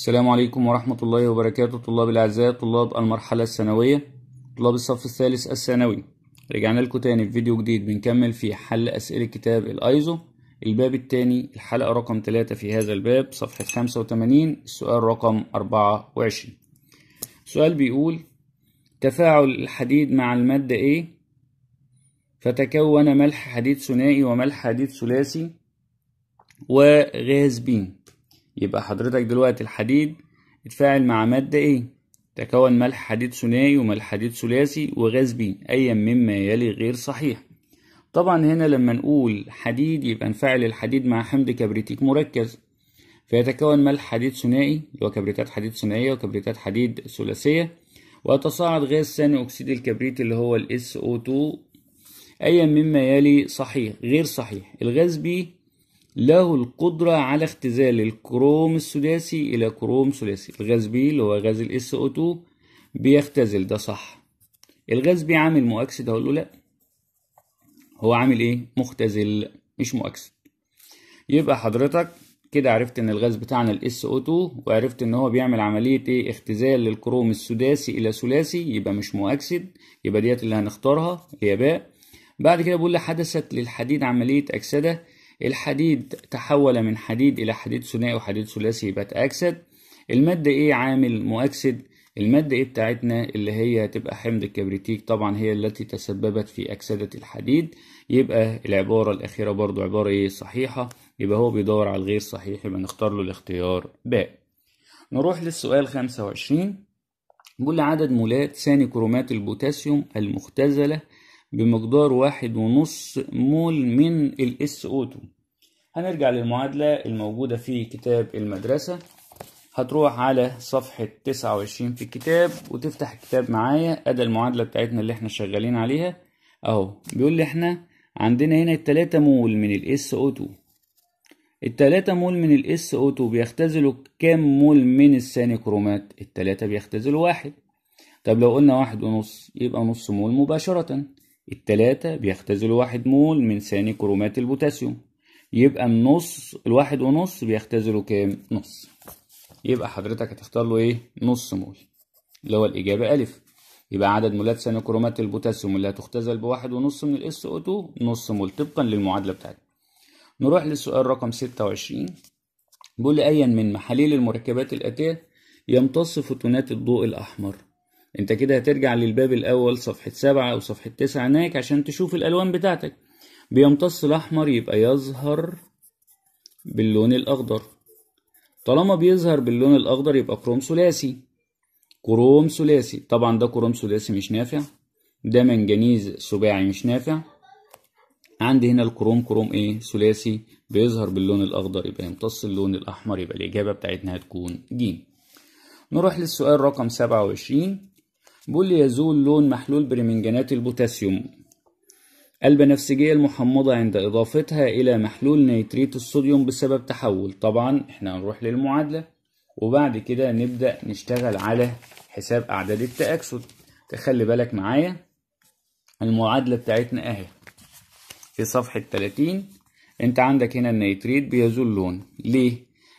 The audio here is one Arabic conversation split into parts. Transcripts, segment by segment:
السلام عليكم ورحمة الله وبركاته طلاب الأعزاء طلاب المرحلة الثانوية طلاب الصف الثالث الثانوي رجعنا لكم تاني في فيديو جديد بنكمل في حل أسئلة كتاب الأيزو الباب التاني الحلقة رقم تلاتة في هذا الباب صفحة 85 السؤال رقم 24 السؤال بيقول تفاعل الحديد مع المادة إيه فتكون ملح حديد ثنائي وملح حديد ثلاثي وغاز بين يبقى حضرتك دلوقتي الحديد اتفاعل مع مادة ايه تكون ملح حديد ثنائي وملح حديد ثلاثي وغاز بي ايا مما يلي غير صحيح طبعا هنا لما نقول حديد يبقى نفعل الحديد مع حمض كبريتيك مركز فيتكون ملح حديد ثنائي اللي هو كبريتات حديد ثنائية وكبريتات حديد ثلاثية ويتصاعد غاز ثاني أكسيد الكبريت اللي هو ال SO2 أيا مما يلي صحيح غير صحيح الغاز بي له القدرة على اختزال الكروم السداسي إلى كروم ثلاثي الغاز بي اللي هو غاز الاس او 2 بيختزل ده صح الغاز بي عامل مؤكسد هقول له لا هو عامل ايه مختزل مش مؤكسد يبقى حضرتك كده عرفت ان الغاز بتاعنا الاس او 2 وعرفت ان هو بيعمل عملية ايه اختزال للكروم السداسي الى ثلاثي يبقى مش مؤكسد يبقى ديت اللي هنختارها هي باء بعد كده بيقول لي حدثت للحديد عملية أكسدة الحديد تحول من حديد إلى حديد ثنائي وحديد ثلاثي يبقى اكسد المادة إيه عامل مؤكسد المادة إيه بتاعتنا اللي هي تبقى حمض الكبريتيك طبعا هي التي تسببت في أكسدة الحديد يبقى العبارة الأخيرة برضو عبارة إيه صحيحة يبقى هو بيدور على الغير صحيح يبقى نختار له الاختيار ب نروح للسؤال 25 بيقول عدد مولات ثاني كرومات البوتاسيوم المختزلة بمقدار واحد ونص مول من الاس او 2 هنرجع للمعادلة الموجودة في كتاب المدرسة هتروح على صفحة 29 في الكتاب وتفتح الكتاب معايا ادي المعادلة بتاعتنا اللي احنا شغالين عليها اهو بيقول لي احنا عندنا هنا التلاتة مول من الاس او 2 التلاتة مول من الاس او 2 بيختزلوا كام مول من الثاني كرومات التلاتة بيختزلوا واحد طب لو قلنا واحد ونص يبقى نص مول مباشرة التلاتة بيختزلوا واحد مول من ثاني كرومات البوتاسيوم يبقى النص الواحد ونص بيختزلوا كام نص يبقى حضرتك هتختار له ايه نص مول اللي هو الاجابه الف يبقى عدد مولات ثاني كرومات البوتاسيوم اللي هتختزل بواحد ونص من الاس او 2 نص مول طبقا للمعادله بتاعتنا نروح للسؤال رقم 26 بيقول لي ايا من محاليل المركبات الاتيه يمتص فوتونات الضوء الاحمر انت كده هترجع للباب الاول صفحة سبعة او صفحة تسعة هناك عشان تشوف الالوان بتاعتك بيمتص الاحمر يبقى يظهر باللون الاخضر طالما بيظهر باللون الاخضر يبقى كروم ثلاثي كروم ثلاثي طبعا ده كروم ثلاثي مش نافع ده منجنيز سباعي مش نافع عندي هنا الكروم كروم ايه ثلاثي بيظهر باللون الاخضر يبقى يمتص اللون الاحمر يبقى الاجابه بتاعتنا هتكون ج نروح للسؤال رقم 27 بيقول لي يزول لون محلول برمنجانات البوتاسيوم البنفسجية المحمضة عند إضافتها إلى محلول نيتريت الصوديوم بسبب تحول طبعا احنا هنروح للمعادلة وبعد كده نبدأ نشتغل على حساب أعداد التأكسد تخلي بالك معايا المعادلة بتاعتنا أهي في صفحة 30 انت عندك هنا النيتريت بيزول لون ليه؟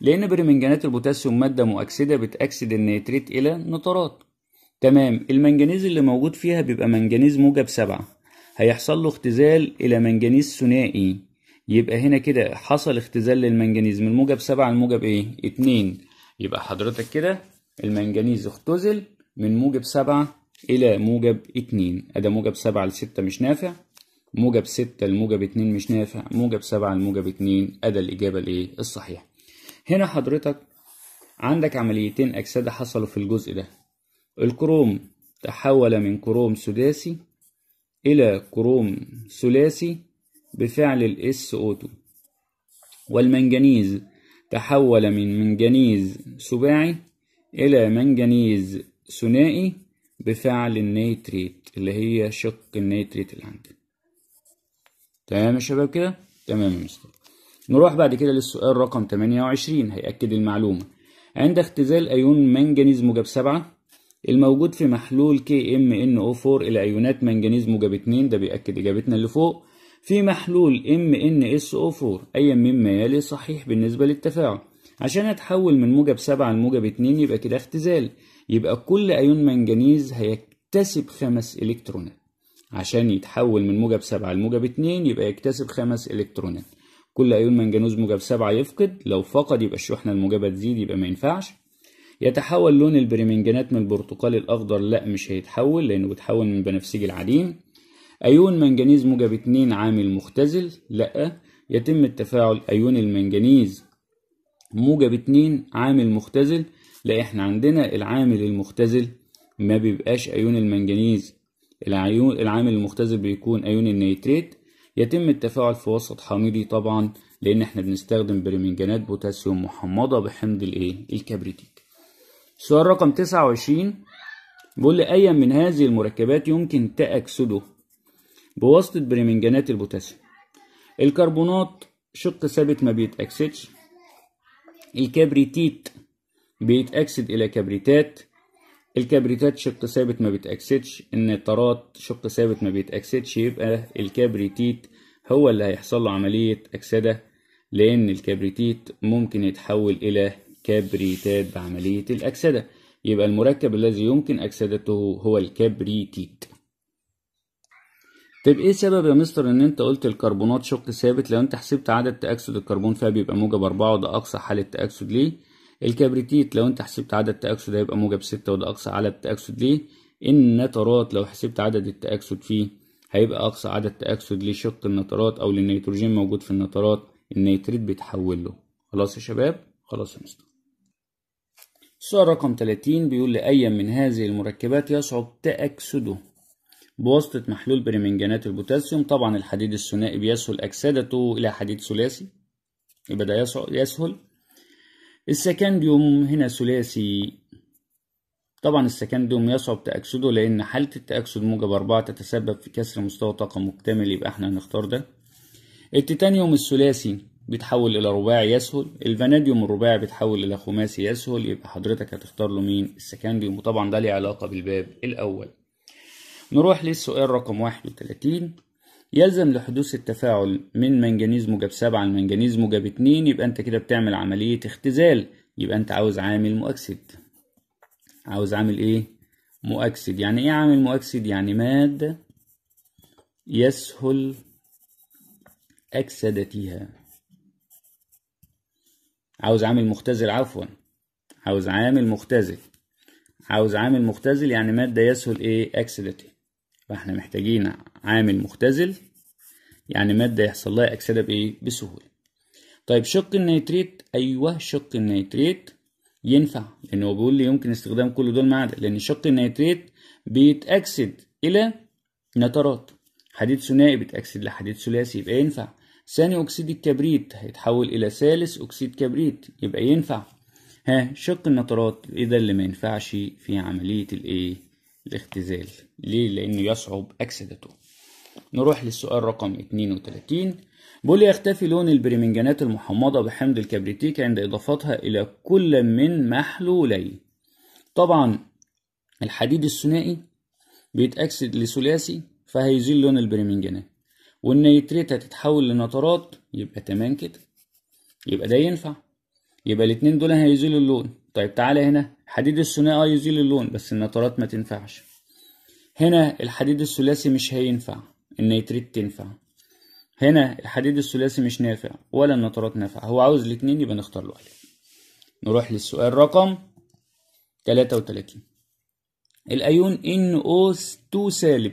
لأن برمنجانات البوتاسيوم مادة مؤكسدة بتأكسد النيتريت إلى نترات تمام المنجنيز اللي موجود فيها بيبقى منجنيز موجب سبعة هيحصل له اختزال إلى منجنيز ثنائي يبقى هنا كده حصل اختزال للمنجنيز من موجب سبعة لموجب ايه؟ اتنين يبقى حضرتك كده المنجنيز اختزل من موجب سبعة إلى موجب اتنين أدا موجب سبعة لستة مش نافع موجب ستة لموجب اتنين مش نافع موجب سبعة لموجب اتنين أدا الإجابة الإيه؟ الصحيحة هنا حضرتك عندك عمليتين أكسدة حصلوا في الجزء ده الكروم تحول من كروم سداسي إلى كروم ثلاثي بفعل o 2 والمنجنيز تحول من منجنيز سباعي إلى منجنيز ثنائي بفعل النيتريت اللي هي شق النيتريت اللي عندنا تمام يا شباب كده تمام يا مستر نروح بعد كده للسؤال رقم 28 هيأكد المعلومة عند اختزال أيون منجنيز موجب 7 الموجود في محلول كي ام ان او 4 الايونات منجنيز موجب 2 ده بيأكد اجابتنا اللي فوق في محلول ام ان اس او 4 ايا مما يلي صحيح بالنسبه للتفاعل عشان اتحول من موجب 7 لموجب 2 يبقى كده اختزال يبقى كل ايون منجنيز هيكتسب خمس الكترونات عشان يتحول من موجب 7 لموجب 2 يبقى يكتسب خمس الكترونات كل ايون منجنوز موجب 7 يفقد لو فقد يبقى الشحنه الموجبه تزيد يبقى ما ينفعش يتحول لون البريمنجنات من البرتقالي الأخضر لا مش هيتحول لأنه بيتحول من بنفسجي العديم أيون منجنيز موجب 2 عامل مختزل لا يتم التفاعل أيون المنجنيز موجب 2 عامل مختزل لا احنا عندنا العامل المختزل ما بيبقاش أيون المنجنيز العيون العامل المختزل بيكون أيون النيتريت يتم التفاعل في وسط حامضي طبعا لأن احنا بنستخدم برمنجانات بوتاسيوم محمضة بحمض الايه الكبريتيك السؤال رقم 29 بيقول لي أي من هذه المركبات يمكن تأكسده بواسطة برمنجانات البوتاسيوم الكربونات شق ثابت ما بيتأكسدش الكبريتيت بيتأكسد إلى كبريتات الكبريتات شق ثابت ما بيتأكسدش النترات شق ثابت ما بيتأكسدش يبقى الكبريتيت هو اللي هيحصل له عملية أكسدة لأن الكبريتيت ممكن يتحول إلى كبريتات بعملية الأكسدة يبقى المركب الذي يمكن أكسدته هو الكبريتيت طب ايه سبب يا مستر ان انت قلت الكربونات شق ثابت لو انت حسبت عدد تأكسد الكربون بيبقى موجب أربعة وده أقصى حالة تأكسد ليه الكبريتيت لو انت حسبت عدد تأكسد هيبقى موجب ستة وده أقصى عدد تأكسد ليه النترات لو حسبت عدد التأكسد فيه هيبقى أقصى عدد تأكسد لشق النترات أو للنيتروجين موجود في النترات النيتريت بيتحول له خلاص يا شباب خلاص يا مستر السؤال رقم 30 بيقول لأي من هذه المركبات يصعب تأكسده بواسطة محلول برمنجانات البوتاسيوم طبعا الحديد الثنائي بيسهل أكسدته إلى حديد ثلاثي يبقى ده يسهل السكنديوم هنا ثلاثي طبعا السكنديوم يصعب تأكسده لأن حالة التأكسد موجب أربعة تتسبب في كسر مستوى طاقة مكتمل يبقى احنا هنختار ده التيتانيوم الثلاثي بيتحول الى رباعي يسهل الفناديوم الرباعي بيتحول الى خماسي يسهل يبقى حضرتك هتختار له مين السكنديوم وطبعا ده ليه علاقه بالباب الاول نروح للسؤال رقم 31 يلزم لحدوث التفاعل من منجنيز موجب 7 لمنجنيز موجب 2 يبقى انت كده بتعمل عمليه اختزال يبقى انت عاوز عامل مؤكسد عاوز عامل ايه مؤكسد يعني ايه عامل مؤكسد يعني ماده يسهل اكسدتها عاوز عامل مختزل عفوا عاوز عامل مختزل عاوز عامل مختزل يعني مادة يسهل ايه اكسدته فاحنا محتاجين عامل مختزل يعني مادة يحصل لها اكسدة بايه بسهولة طيب شق النيتريت ايوه شق النيتريت ينفع لانه بيقول لي يمكن استخدام كل دول ما عدا لان شق النيتريت بيتاكسد الى نترات حديد ثنائي بيتاكسد لحديد ثلاثي يبقى ينفع ثاني أكسيد الكبريت هيتحول إلى ثالث أكسيد كبريت يبقى ينفع ها شق النترات إيه ده اللي ما ينفعش في عملية الإيه الاختزال ليه لأنه يصعب أكسدته نروح للسؤال رقم 32 بيقول يختفي لون البرمنجانات المحمضة بحمض الكبريتيك عند إضافتها إلى كل من محلولي طبعا الحديد الثنائي بيتأكسد لثلاثي فهيزيل لون البرمنجانات والنيتريت هتتحول لنترات يبقى تمام كده يبقى ده ينفع يبقى الاتنين دول هيزيلوا اللون طيب تعالى هنا حديد الثنائي اه يزيل اللون بس النترات ما تنفعش هنا الحديد الثلاثي مش هينفع النيتريت تنفع هنا الحديد الثلاثي مش نافع ولا النترات نافعة هو عاوز الاتنين يبقى نختار له ألف نروح للسؤال رقم 33 الأيون NO2 سالب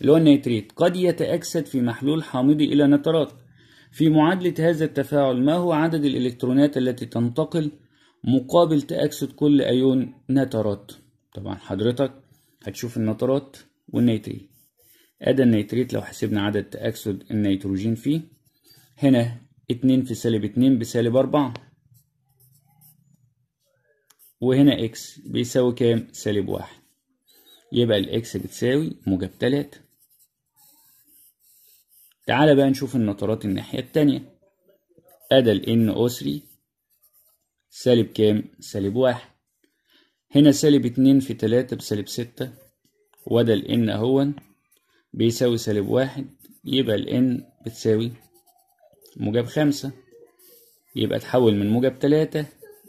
اللي هو النيتريت قد يتأكسد في محلول حامضي إلى نترات في معادلة هذا التفاعل ما هو عدد الإلكترونات التي تنتقل مقابل تأكسد كل أيون نترات طبعا حضرتك هتشوف النترات والنيتريت أدا النيتريت لو حسبنا عدد تأكسد النيتروجين فيه هنا اتنين في سالب اتنين بسالب 4 وهنا إكس بيساوي كام سالب واحد يبقى الإكس بتساوي موجب تلاتة تعالى بقى نشوف النطرات الناحية التانية أدا ال N أسري سالب كام؟ سالب واحد هنا سالب اتنين في تلاتة بسالب ستة وده ال N أهون بيساوي سالب واحد يبقى ال N بتساوي موجب خمسة يبقى تحول من موجب تلاتة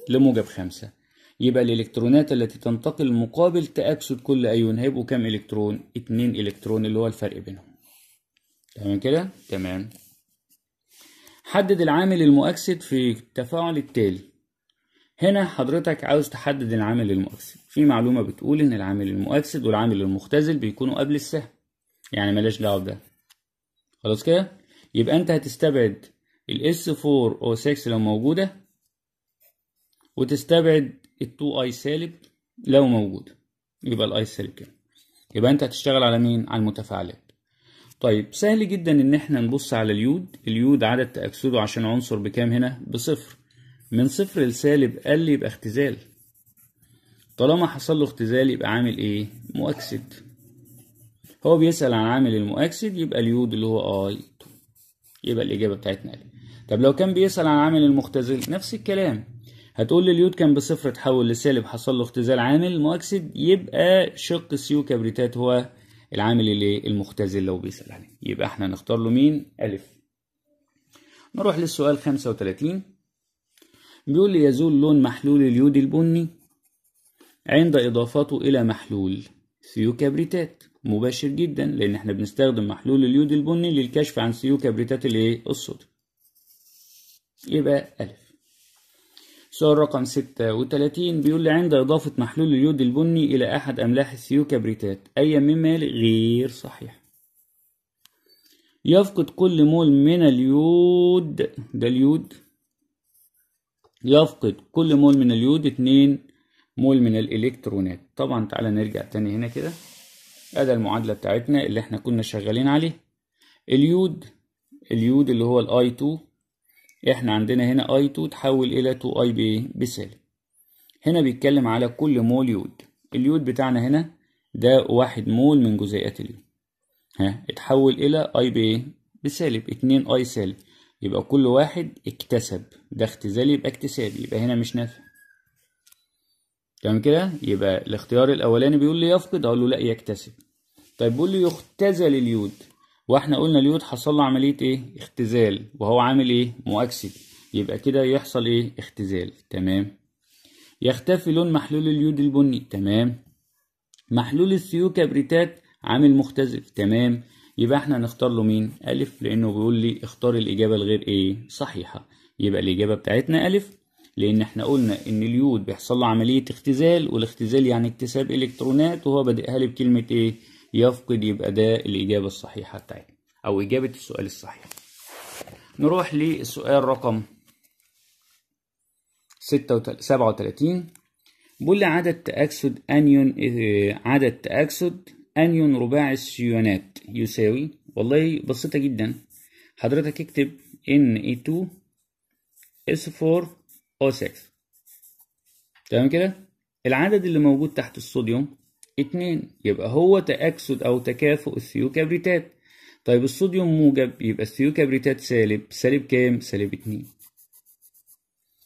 لموجب خمسة يبقى الالكترونات التي تنتقل مقابل تأكسد كل ايون هيبقوا كام الكترون اتنين الكترون اللي هو الفرق بينهم تمام كده تمام حدد العامل المؤكسد في التفاعل التالي هنا حضرتك عاوز تحدد العامل المؤكسد في معلومه بتقول ان العامل المؤكسد والعامل المختزل بيكونوا قبل السهم يعني ملاش دعوه بده خلاص كده يبقى انت هتستبعد الاس 4 او 6 لو موجوده وتستبعد التو اي سالب لو موجود يبقى الاي سالب كام يبقى انت هتشتغل على مين على المتفاعلات طيب سهل جدا ان احنا نبص على اليود اليود عدد تأكسده عشان عنصر بكام هنا بصفر من صفر لسالب قل يبقى اختزال طالما حصل له اختزال يبقى عامل ايه مؤكسد هو بيسأل عن عامل المؤكسد يبقى اليود اللي هو اي يبقى الاجابه بتاعتنا ايه طب لو كان بيسأل عن عامل المختزل نفس الكلام هتقول اليود كان بصفر اتحول لسالب حصل له اختزال عامل مؤكسد يبقى شق سيو كبريتات هو العامل اللي المختزل لو بيسأل عليه يبقى احنا نختار له مين ألف نروح للسؤال 35 بيقول لي يزول لون محلول اليود البني عند إضافته إلى محلول كبريتات مباشر جدا لأن احنا بنستخدم محلول اليود البني للكشف عن كبريتات الإيه الصوديوم يبقى ألف سؤال رقم 36 بيقول لي عند إضافة محلول اليود البني إلى أحد أملاح الثيوكبريتات أي مما غير صحيح يفقد كل مول من اليود ده اليود يفقد كل مول من اليود 2 مول من الإلكترونات طبعا تعالى نرجع تاني هنا كده أدى المعادلة بتاعتنا اللي احنا كنا شغالين عليه اليود اليود اللي هو الاي 2 احنا عندنا هنا اي 2 تحول الى 2 اي بايه بسالب هنا بيتكلم على كل مول يود اليود بتاعنا هنا ده واحد مول من جزيئات اليود ها اتحول الى اي بايه بسالب 2 اي سالب يبقى كل واحد اكتسب ده اختزال يبقى اكتساب يبقى هنا مش نافع تمام كده يبقى الاختيار الاولاني بيقول لي يفقد اقول له لا يكتسب طيب بيقول لي يختزل اليود واحنا قلنا اليود حصل له عمليه ايه اختزال وهو عامل ايه مؤكسد يبقى كده يحصل ايه اختزال تمام يختفي لون محلول اليود البني تمام محلول كبريتات عامل مختزل تمام يبقى احنا هنختار له مين الف لانه بيقول لي اختار الاجابه الغير ايه صحيحه يبقى الاجابه بتاعتنا الف لان احنا قلنا ان اليود بيحصل له عمليه اختزال والاختزال يعني اكتساب الكترونات وهو بادئها لي بكلمه ايه يفقد يبقى ده الإجابة الصحيحة بتاعتنا أو إجابة السؤال الصحيح نروح للسؤال رقم ستة سبعة وتلاتين بيقول لي عدد تأكسد أنيون آه، عدد تأكسد أنيون رباعي السيونات يساوي والله بسيطة جدا حضرتك اكتب Na2S4O6 تمام كده العدد اللي موجود تحت الصوديوم اتنين يبقى هو تأكسد أو تكافؤ الثيوكبريتات طيب الصوديوم موجب يبقى الثيوكبريتات سالب سالب كام؟ سالب اتنين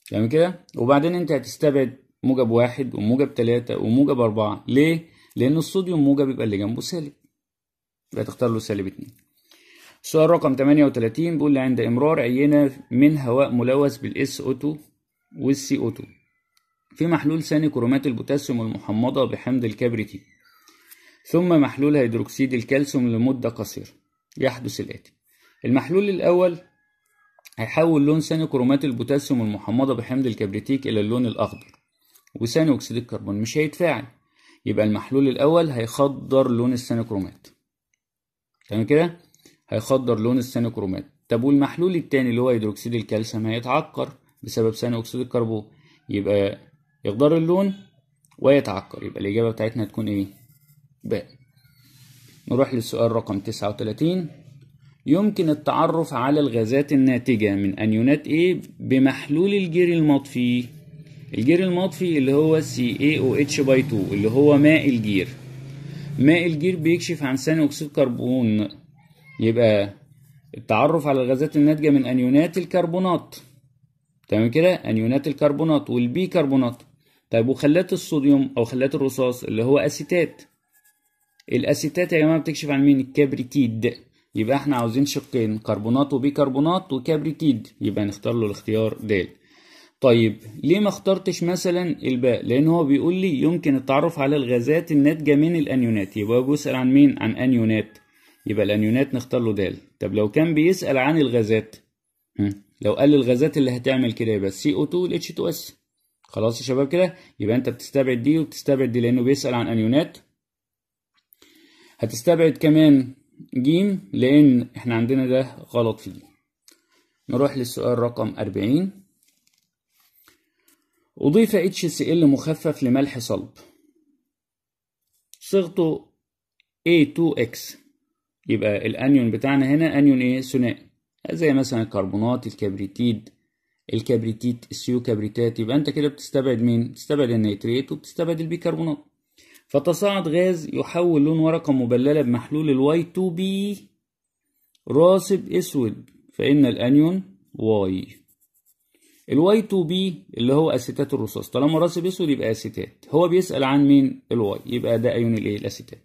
تمام يعني كده؟ وبعدين أنت هتستبعد موجب واحد وموجب تلاتة وموجب أربعة ليه؟ لأن الصوديوم موجب يبقى اللي جنبه سالب يبقى تختار له سالب اتنين السؤال رقم 38 بيقول لي عند إمرار عينة من هواء ملوث بالاس او 2 والسي او 2 في محلول ثاني كرومات البوتاسيوم المحمضة بحمض الكبريتين ثم محلول هيدروكسيد الكالسيوم لمدة قصيرة يحدث الآتي المحلول الأول هيحول لون ثاني كرومات البوتاسيوم المحمضة بحمض الكبريتيك إلى اللون الأخضر وثاني أكسيد الكربون مش هيتفاعل يبقى المحلول الأول هيخضر لون الثاني كرومات تمام كده هيخضر لون الثاني كرومات طب والمحلول الثاني اللي هو هيدروكسيد الكالسيوم هيتعكر بسبب ثاني أكسيد الكربون يبقى يقدر اللون ويتعكر يبقى الإجابة بتاعتنا هتكون إيه؟ ب نروح للسؤال رقم 39 يمكن التعرف على الغازات الناتجة من أنيونات إيه بمحلول الجير المطفي الجير المطفي اللي هو CaOH باي 2 اللي هو ماء الجير ماء الجير بيكشف عن ثاني أكسيد كربون يبقى التعرف على الغازات الناتجة من أنيونات الكربونات تمام كده أنيونات الكربونات والبيكربونات طيب وخلات الصوديوم او خلات الرصاص اللي هو اسيتات الاسيتات يا جماعه بتكشف عن مين الكبريتيد يبقى احنا عاوزين شقين كربونات وبيكربونات وكبريتيد يبقى نختار له الاختيار د طيب ليه ما اخترتش مثلا الباء لان هو بيقول لي يمكن التعرف على الغازات الناتجه من الانيونات يبقى بيسال عن مين عن انيونات يبقى الانيونات نختار له د طب لو كان بيسال عن الغازات لو قال الغازات اللي هتعمل كده يبقى CO2 ال H2S خلاص يا شباب كده يبقى انت بتستبعد دي وبتستبعد دي لانه بيسال عن انيونات هتستبعد كمان ج لان احنا عندنا ده غلط فيه نروح للسؤال رقم 40 أضيف HCl مخفف لملح صلب صيغته A2X يبقى الأنيون بتاعنا هنا أنيون إيه ثنائي زي مثلا الكربونات الكبريتيد الكبريتيت السيو كبريتات يبقى انت كده بتستبعد مين بتستبعد النيتريت وبتستبعد البيكربونات فتصاعد غاز يحول لون ورقة مبللة بمحلول الواي 2 بي راسب اسود فإن الأنيون واي الواي 2 بي اللي هو أسيتات الرصاص طالما راسب اسود يبقى أسيتات هو بيسأل عن مين الواي يبقى ده أيون الإيه الأسيتات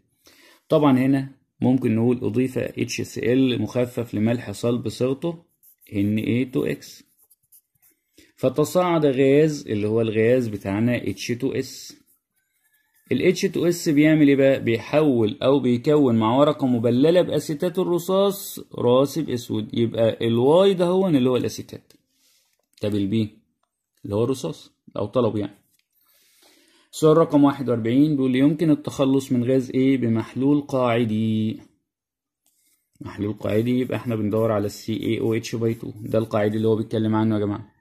طبعا هنا ممكن نقول أضيف HCl مخفف لملح صلب صيغته Na2X فتصاعد غاز اللي هو الغاز بتاعنا H2S ال H2S بيعمل ايه بقى؟ بيحول أو بيكون مع ورقة مبللة بأسيتات الرصاص راسب أسود يبقى الواي ده هو اللي هو الأسيتات طب البي اللي هو الرصاص أو طلب يعني السؤال رقم واحد وأربعين بيقول يمكن التخلص من غاز ايه بمحلول قاعدي محلول قاعدي يبقى احنا بندور على ال CaOH by 2 ده القاعدي اللي هو بيتكلم عنه يا جماعة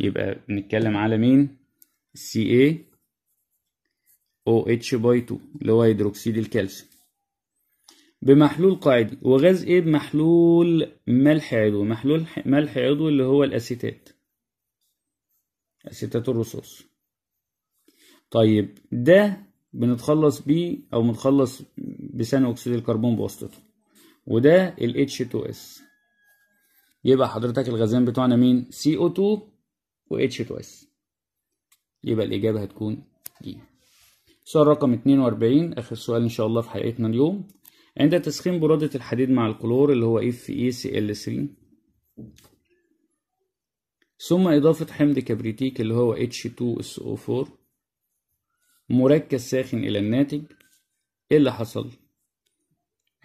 يبقى بنتكلم على مين CA OH باي 2 اللي هو هيدروكسيد الكالسيوم بمحلول قاعدي وغاز ايه بمحلول ملح عضوي محلول ملح عضوي اللي هو الاسيتات اسيتات الرصاص طيب ده بنتخلص بيه او بنتخلص بثاني اكسيد الكربون بواسطته وده ال H2S يبقى حضرتك الغازين بتوعنا مين CO2 و اتش s يبقى الإجابة هتكون دي السؤال رقم 42 آخر سؤال إن شاء الله في حلقتنا اليوم عند تسخين برادة الحديد مع الكلور اللي هو اف اي سي ال 3 ثم إضافة حمض كبريتيك اللي هو H2SO4 مركز ساخن إلى الناتج إيه اللي حصل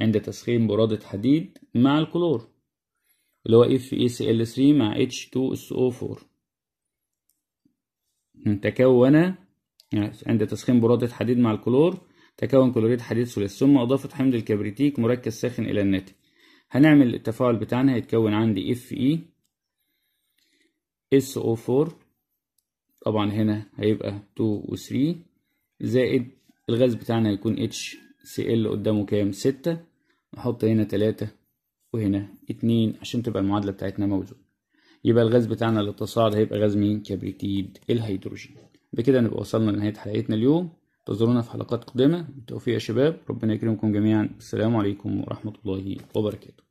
عند تسخين برادة حديد مع الكلور اللي هو FeCl3 مع H2SO4 تكون يعني عند تسخين برادة حديد مع الكلور تكون كلوريد حديد ثلاثي ثم إضافة حمض الكبريتيك مركز ساخن إلى الناتج هنعمل التفاعل بتاعنا هيتكون عندي Fe SO4 طبعا هنا هيبقى 2 و 3 زائد الغاز بتاعنا هيكون HCl قدامه كام 6 نحط هنا 3 وهنا 2 عشان تبقى المعادلة بتاعتنا موجودة يبقى الغاز بتاعنا الاتصال هيبقى غاز مين كبريتيد الهيدروجين بكده نبقى وصلنا لنهاية حلقتنا اليوم انتظرونا في حلقات قادمة بالتوفيق يا شباب ربنا يكرمكم جميعا السلام عليكم ورحمة الله وبركاته